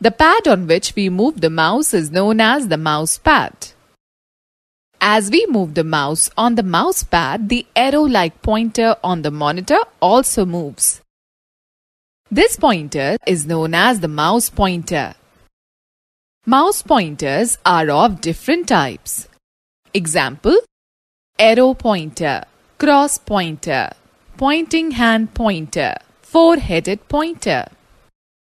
The pad on which we move the mouse is known as the mouse pad. As we move the mouse on the mouse pad, the arrow-like pointer on the monitor also moves. This pointer is known as the mouse pointer. Mouse pointers are of different types. Example, arrow pointer, cross pointer, pointing hand pointer, four-headed pointer.